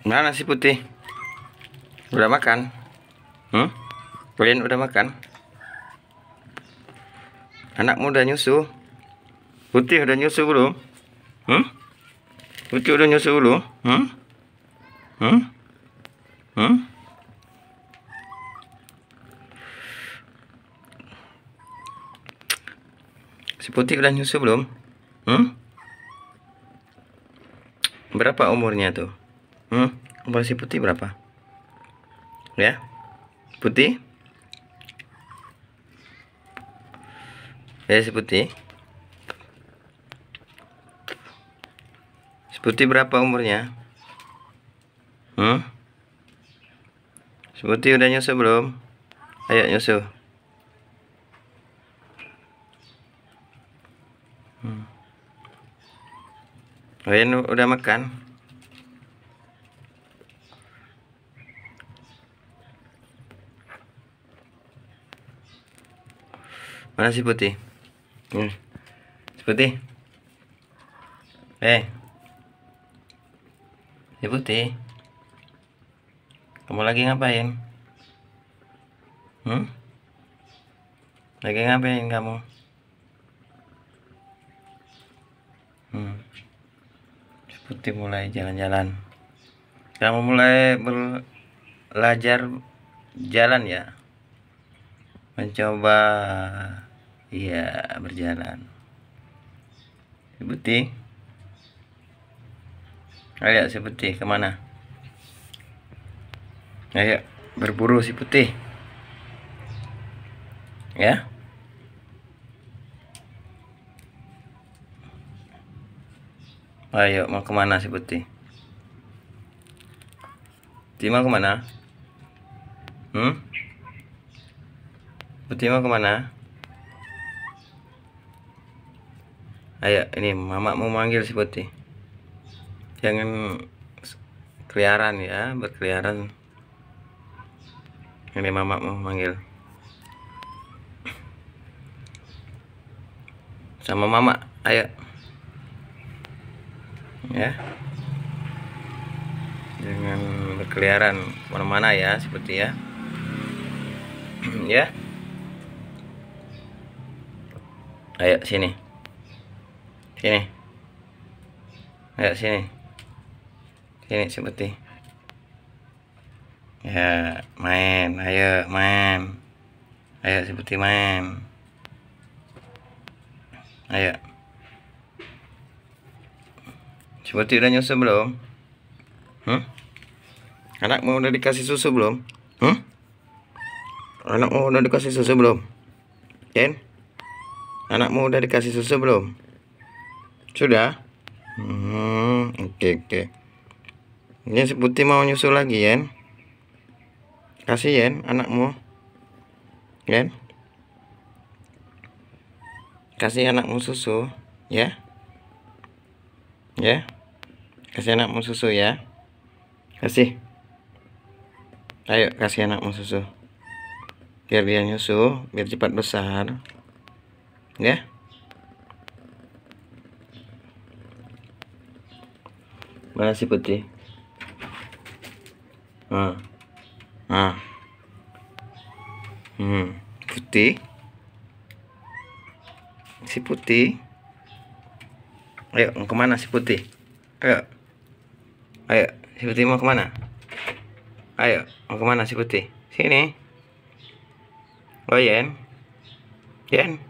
Mana si putih? Udah makan? Hmm? Kalian udah makan? Anak muda nyusu. Putih udah nyusu belum? Hmm? Putih udah nyusu belum? Hmm? Hmm? Hmm? Si putih udah nyusu belum? Hmm? Berapa umurnya tuh? Hmm, komposisi putih berapa? Ya, putih. Ya, seputih. Seputih berapa umurnya? Hmm? Seputih udah nyusu belum? Ayo nyusu. Hmm. Oh, udah makan? Mana si putih? Hmm. Si putih. Eh. Si putih. Kamu lagi ngapain? Hmm? Lagi ngapain kamu? Hmm. Si putih mulai jalan-jalan. Kamu mulai belajar jalan ya? mencoba iya berjalan seperti ayo si putih kemana ayo berburu si putih ya ayo mau kemana si putih Tima kemana hmm Putih mau kemana? Ayo, ini mama mau manggil si Putih. Jangan keliaran ya, berkeliaran. Ini mama mau manggil. Sama mama, ayo. Ya. Jangan berkeliaran kemana-mana ya, seperti ya. ya. ayo sini sini ayo sini sini seperti ya main ayo main ayo seperti main ayo seperti udah nyusu belum hmm? anak mau udah dikasih susu belum hmm? anak mau udah dikasih susu belum Jen? Anakmu udah dikasih susu belum? Sudah? Hmm, oke okay, oke. Okay. Ini si putih mau nyusu lagi, Yen. Kasih Yen anakmu. Yen. Kasih anakmu susu, ya. Ya. Kasih anakmu susu ya. Kasih. Ayo kasih anakmu susu. Biar dia nyusu, biar cepat besar ya mana si putih ah ah hmm putih si putih ayo mau kemana si putih ayo ayo si putih mau kemana ayo mau kemana si putih sini oh yen yen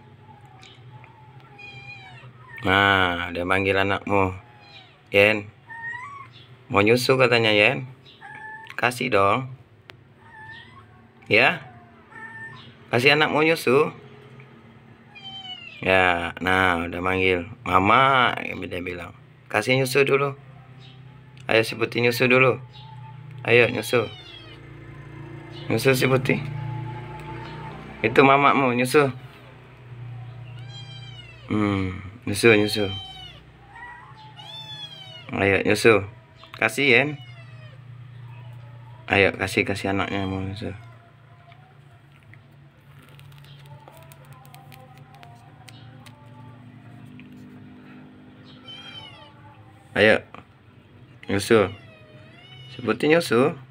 Nah, dia manggil anakmu. Yen, mau nyusu katanya Yen. Kasih dong. Ya, kasih anak mau nyusu. Ya, nah udah manggil. Mama, dia bilang. Kasih nyusu dulu. Ayo si putih nyusu dulu. Ayo nyusu. Nyusu si putih. Itu mamamu nyusu. Hmm nyusul nyusul ayo nyusul kasih ya ayo kasih kasih anaknya mau nyusul ayo nyusul seperti nyusul